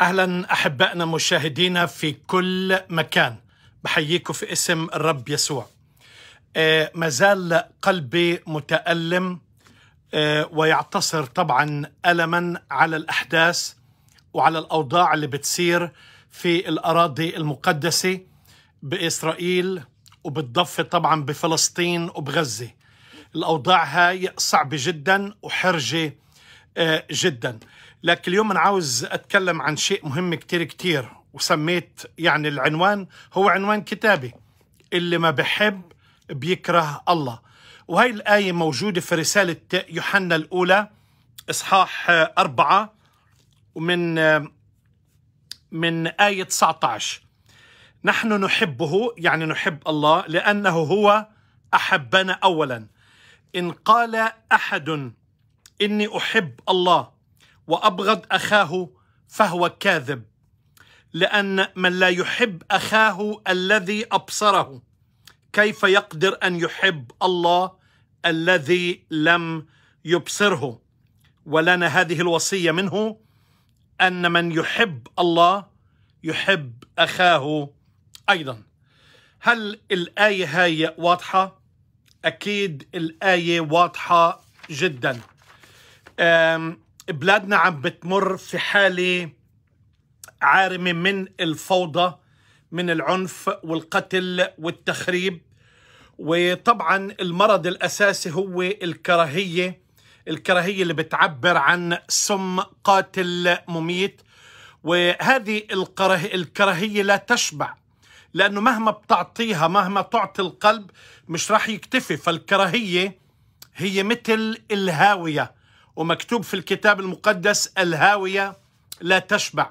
اهلا احبائنا مشاهدينا في كل مكان بحييكم في اسم الرب يسوع آه ما زال قلبي متالم آه ويعتصر طبعا الما على الاحداث وعلى الاوضاع اللي بتصير في الاراضي المقدسه باسرائيل وبالضفه طبعا بفلسطين وبغزه الاوضاع هاي صعبه جدا وحرجه آه جدا لكن اليوم أنا عاوز أتكلم عن شيء مهم كتير كتير وسميت يعني العنوان هو عنوان كتابي اللي ما بحب بيكره الله وهي الآية موجودة في رسالة يوحنا الأولى إصحاح أربعة ومن من آية 19 نحن نحبه يعني نحب الله لأنه هو أحبنا أولا إن قال أحد إني أحب الله وابغض اخاه فهو كاذب لان من لا يحب اخاه الذي ابصره كيف يقدر ان يحب الله الذي لم يبصره ولنا هذه الوصيه منه ان من يحب الله يحب اخاه ايضا هل الايه هاي واضحه اكيد الايه واضحه جدا بلادنا عم بتمر في حالة عارمة من الفوضى من العنف والقتل والتخريب وطبعا المرض الأساسي هو الكراهية الكراهية اللي بتعبر عن سم قاتل مميت وهذه الكراهية لا تشبع لأنه مهما بتعطيها مهما تعطي القلب مش راح يكتفي فالكراهية هي مثل الهاوية ومكتوب في الكتاب المقدس الهاوية لا تشبع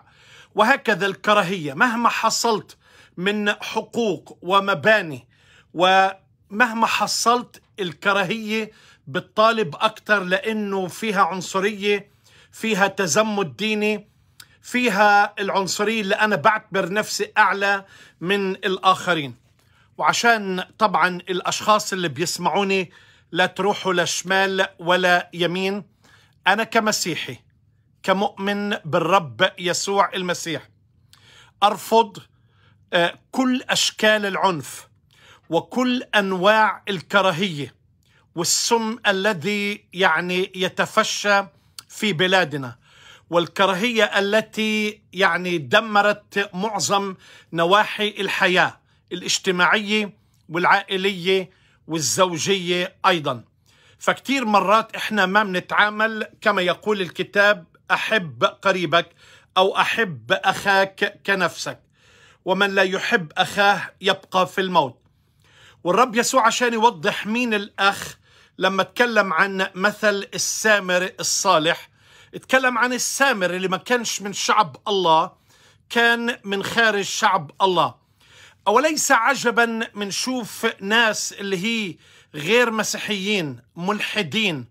وهكذا الكراهية مهما حصلت من حقوق ومباني ومهما حصلت الكراهية بتطالب أكثر لأنه فيها عنصرية فيها تزمت ديني فيها العنصرية اللي أنا بعتبر نفسي أعلى من الآخرين وعشان طبعا الأشخاص اللي بيسمعوني لا تروحوا لا شمال ولا يمين أنا كمسيحي كمؤمن بالرب يسوع المسيح أرفض آه، كل أشكال العنف وكل أنواع الكراهية والسم الذي يعني يتفشى في بلادنا والكراهية التي يعني دمرت معظم نواحي الحياة الاجتماعية والعائلية والزوجية أيضاً فكتير مرات احنا ما بنتعامل كما يقول الكتاب احب قريبك او احب اخاك كنفسك ومن لا يحب اخاه يبقى في الموت والرب يسوع عشان يوضح مين الاخ لما اتكلم عن مثل السامر الصالح اتكلم عن السامر اللي ما كانش من شعب الله كان من خارج شعب الله أوليس عجبا من شوف ناس اللي هي غير مسيحيين ملحدين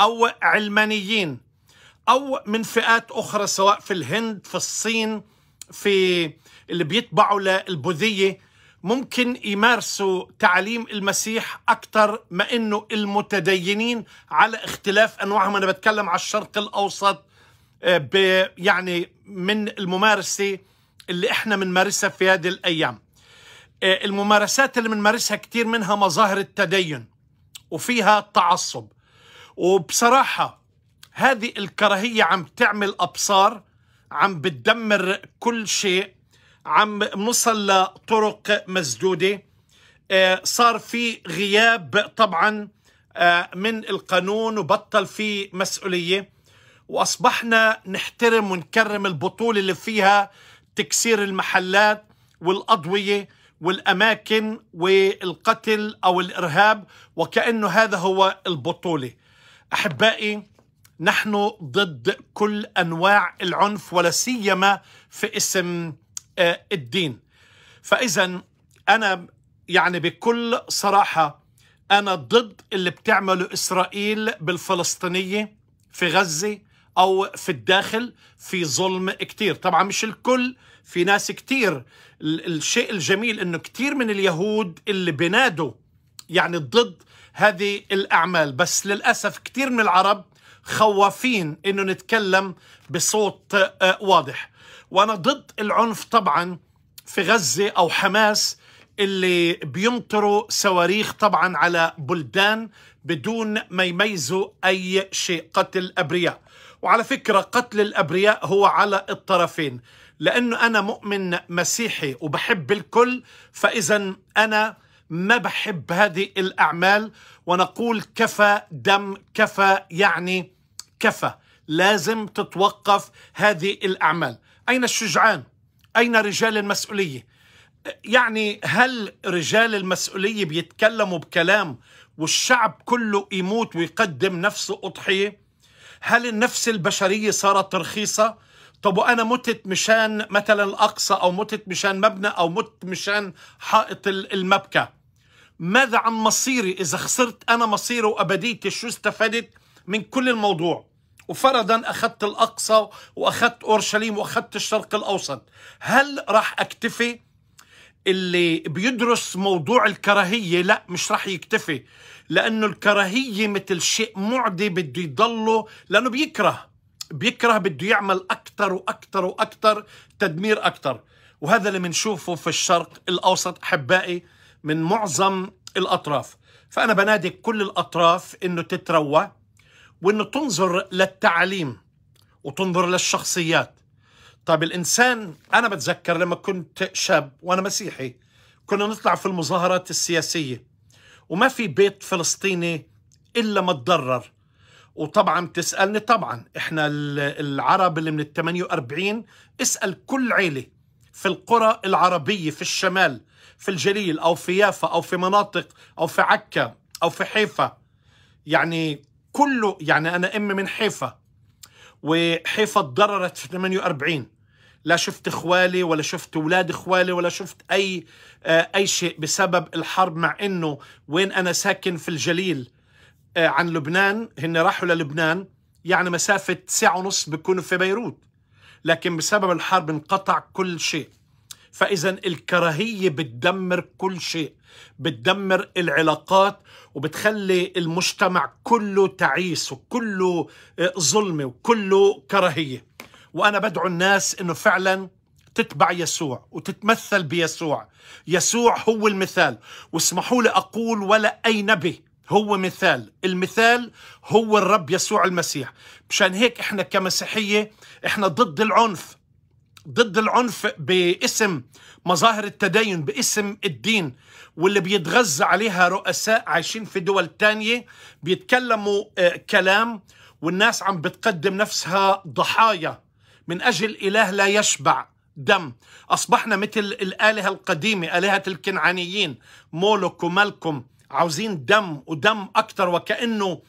أو علمانيين أو من فئات أخرى سواء في الهند في الصين في اللي بيتبعوا للبوذية ممكن يمارسوا تعاليم المسيح أكثر ما أنه المتدينين على اختلاف أنواعهم أنا بتكلم على الشرق الأوسط آه، يعني من الممارسة اللي إحنا بنمارسها في هذه الأيام آه، الممارسات اللي بنمارسها كثير منها مظاهر التدين وفيها التعصب وبصراحة هذه الكراهية عم تعمل أبصار عم بتدمر كل شيء عم نوصل لطرق مسدودة آه، صار في غياب طبعا آه، من القانون وبطل في مسؤولية وأصبحنا نحترم ونكرم البطولة اللي فيها تكسير المحلات والأضوية والأماكن والقتل أو الإرهاب وكأنه هذا هو البطولة أحبائي نحن ضد كل أنواع العنف ولا سيما في اسم آه، الدين فإذا أنا يعني بكل صراحة أنا ضد اللي بتعمله إسرائيل بالفلسطينية في غزة أو في الداخل في ظلم كتير طبعا مش الكل في ناس كتير الشيء الجميل انه كتير من اليهود اللي بنادوا يعني ضد هذه الاعمال بس للاسف كتير من العرب خوافين انه نتكلم بصوت آه، واضح وانا ضد العنف طبعا في غزه او حماس اللي بيمطروا صواريخ طبعا على بلدان بدون ما يميزوا اي شيء قتل ابرياء وعلى فكره قتل الابرياء هو على الطرفين لأنه أنا مؤمن مسيحي وبحب الكل فإذا أنا ما بحب هذه الأعمال ونقول كفى دم كفى يعني كفى لازم تتوقف هذه الأعمال أين الشجعان؟ أين رجال المسؤولية؟ يعني هل رجال المسؤولية بيتكلموا بكلام والشعب كله يموت ويقدم نفسه أضحية؟ هل النفس البشرية صارت رخيصة؟ طب وانا متت مشان مثلا الاقصى او متت مشان مبنى او متت مشان حائط المبكى ماذا عن مصيري اذا خسرت انا مصيري وابديتي شو استفدت من كل الموضوع وفرضا اخذت الاقصى واخذت اورشليم واخذت الشرق الاوسط هل راح اكتفي اللي بيدرس موضوع الكراهية لا مش راح يكتفي لأنه الكراهية مثل شيء معدي بده يضله لأنه بيكره بيكره بده يعمل أكثر وأكثر وأكثر تدمير أكثر وهذا اللي بنشوفه في الشرق الأوسط أحبائي من معظم الأطراف فأنا بنادي كل الأطراف إنه تتروى وإنه تنظر للتعليم وتنظر للشخصيات طيب الإنسان أنا بتذكر لما كنت شاب وأنا مسيحي كنا نطلع في المظاهرات السياسية وما في بيت فلسطيني إلا ما تضرر وطبعا بتسألني طبعا احنا العرب اللي من ال 48 اسأل كل عيلة في القرى العربية في الشمال في الجليل أو في يافا أو في مناطق أو في عكا أو في حيفا يعني كله يعني أنا أمي من حيفا وحيفا تضررت في 48 لا شفت اخوالي ولا شفت اولاد اخوالي ولا شفت اي آه، اي شيء بسبب الحرب مع انه وين انا ساكن في الجليل آه، عن لبنان هن راحوا للبنان يعني مسافة ساعة ونص بيكونوا في بيروت لكن بسبب الحرب انقطع كل شيء فإذا الكراهية بتدمر كل شيء بتدمر العلاقات وبتخلي المجتمع كله تعيس وكله آه، ظلمة وكله كراهية وأنا بدعو الناس أنه فعلا تتبع يسوع وتتمثل بيسوع يسوع هو المثال واسمحوا لي أقول ولا أي نبي هو مثال المثال هو الرب يسوع المسيح مشان هيك احنا كمسيحية احنا ضد العنف ضد العنف باسم مظاهر التدين باسم الدين واللي بيتغذى عليها رؤساء عايشين في دول تانية بيتكلموا آه، كلام والناس عم بتقدم نفسها ضحايا من أجل إله لا يشبع دم أصبحنا مثل الآلهة القديمة آلهة الكنعانيين مولوك ومالكم عاوزين دم ودم أكتر وكأنه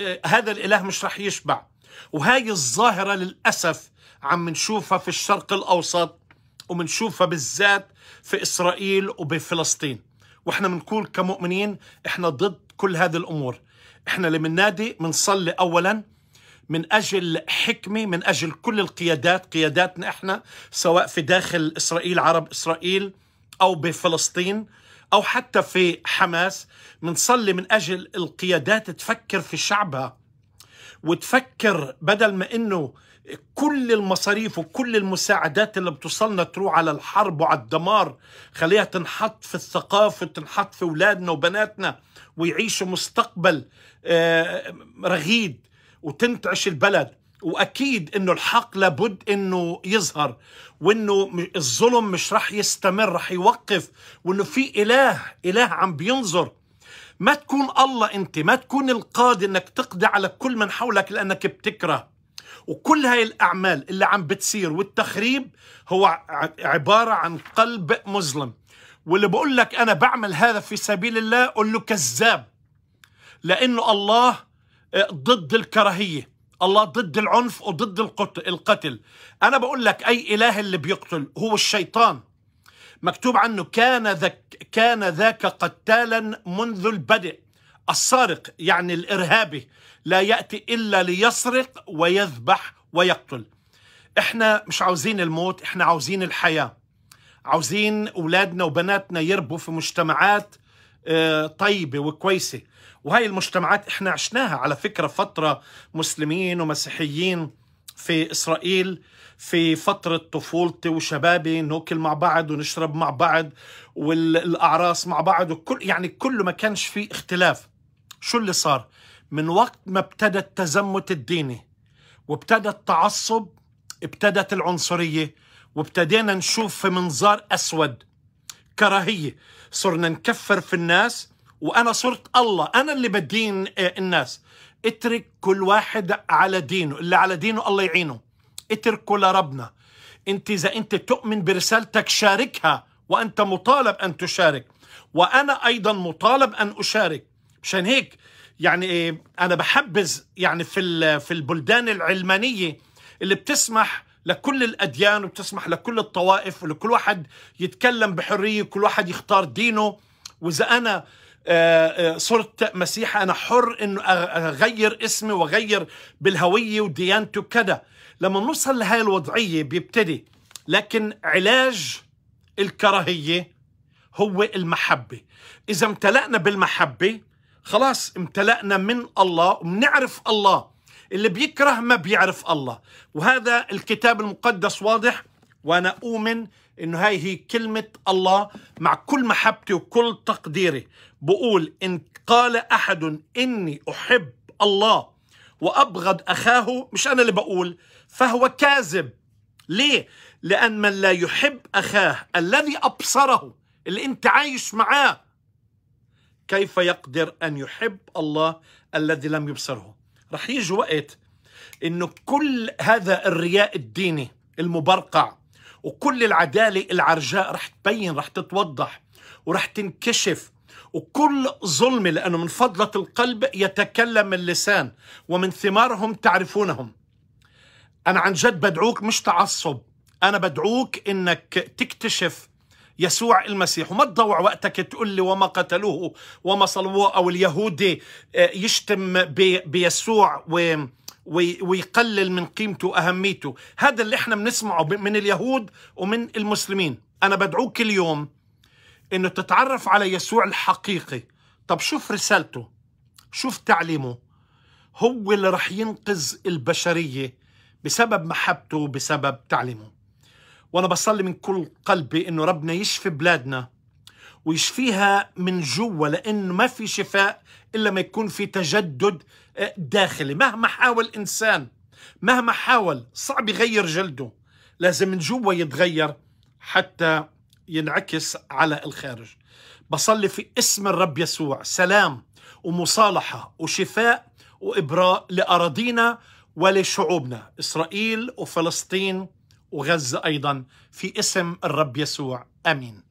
آه، هذا الإله مش رح يشبع وهاي الظاهرة للأسف عم نشوفها في الشرق الأوسط ومنشوفها بالذات في إسرائيل وبفلسطين وإحنا منقول كمؤمنين إحنا ضد كل هذه الأمور إحنا اللي بننادي بنصلي أولاً من أجل حكمة من أجل كل القيادات قياداتنا إحنا سواء في داخل إسرائيل عرب إسرائيل أو بفلسطين أو حتى في حماس بنصلي من أجل القيادات تفكر في شعبها وتفكر بدل ما إنه كل المصاريف وكل المساعدات اللي بتوصلنا تروح على الحرب وعلى الدمار خليها تنحط في الثقافة تنحط في أولادنا وبناتنا ويعيشوا مستقبل آه، رغيد وتنتعش البلد واكيد انه الحق لابد انه يظهر وانه الظلم مش رح يستمر رح يوقف وانه في اله اله عم بينظر ما تكون الله انت ما تكون القاضي انك تقضي على كل من حولك لانك بتكره وكل هاي الاعمال اللي عم بتصير والتخريب هو عباره عن قلب مظلم واللي بقول لك انا بعمل هذا في سبيل الله قول له كذاب لانه الله آه، ضد الكراهيه الله ضد العنف وضد القتل أنا بقول لك أي إله اللي بيقتل هو الشيطان مكتوب عنه كان ذاك كان ذاك قتالا منذ البدء السارق يعني الإرهابي لا يأتي إلا ليسرق ويذبح ويقتل إحنا مش عاوزين الموت إحنا عاوزين الحياة عاوزين أولادنا وبناتنا يربوا في مجتمعات طيبة وكويسة وهي المجتمعات احنا عشناها على فكرة فترة مسلمين ومسيحيين في إسرائيل في فترة طفولتي وشبابي ناكل مع بعض ونشرب مع بعض والأعراس مع بعض وكل يعني كله ما كانش فيه اختلاف شو اللي صار من وقت ما ابتدى التزمت الديني وابتدى التعصب ابتدت العنصرية وابتدينا نشوف في منظار أسود كراهيه صرنا نكفر في الناس وانا صرت الله انا اللي بدين آه، الناس اترك كل واحد على دينه اللي على دينه الله يعينه اتركه لربنا انت اذا انت تؤمن برسالتك شاركها وانت مطالب ان تشارك وانا ايضا مطالب ان اشارك مشان هيك يعني آه، انا بحبز يعني في في البلدان العلمانيه اللي بتسمح لكل الأديان وبتسمح لكل الطوائف ولكل واحد يتكلم بحرية كل واحد يختار دينه وإذا أنا آه، آه، صرت مسيحي أنا حر أنه أغير اسمي وأغير بالهوية وديانته وكذا لما نوصل لهي الوضعية بيبتدي لكن علاج الكراهية هو المحبة إذا امتلأنا بالمحبة خلاص امتلأنا من الله وبنعرف الله اللي بيكره ما بيعرف الله وهذا الكتاب المقدس واضح وأنا أؤمن إنه هاي هي كلمة الله مع كل محبتي وكل تقديري بقول إن قال أحد إني أحب الله وأبغض أخاه مش أنا اللي بقول فهو كاذب ليه؟ لأن من لا يحب أخاه الذي أبصره اللي أنت عايش معاه كيف يقدر أن يحب الله الذي لم يبصره رح يجي وقت انه كل هذا الرياء الديني المبرقع وكل العدالة العرجاء رح تبين رح تتوضح ورح تنكشف وكل ظلم لأنه من فضلة القلب يتكلم اللسان ومن ثمارهم تعرفونهم أنا عن جد بدعوك مش تعصب أنا بدعوك إنك تكتشف يسوع المسيح وما تضوع وقتك تقول لي وما قتلوه وما صلبوه أو اليهودي آه، يشتم بيسوع و ويقلل من قيمته وأهميته هذا اللي احنا بنسمعه من اليهود ومن المسلمين أنا بدعوك اليوم أنه تتعرف على يسوع الحقيقي طب شوف رسالته شوف تعليمه هو اللي رح ينقذ البشرية بسبب محبته وبسبب تعليمه وانا بصلي من كل قلبي انه ربنا يشفي بلادنا ويشفيها من جوا لانه ما في شفاء الا ما يكون في تجدد آه، داخلي مهما حاول انسان مهما حاول صعب يغير جلده لازم من جوا يتغير حتى ينعكس على الخارج بصلي في اسم الرب يسوع سلام ومصالحه وشفاء وابراء لاراضينا ولشعوبنا اسرائيل وفلسطين وغزة أيضا في اسم الرب يسوع آمين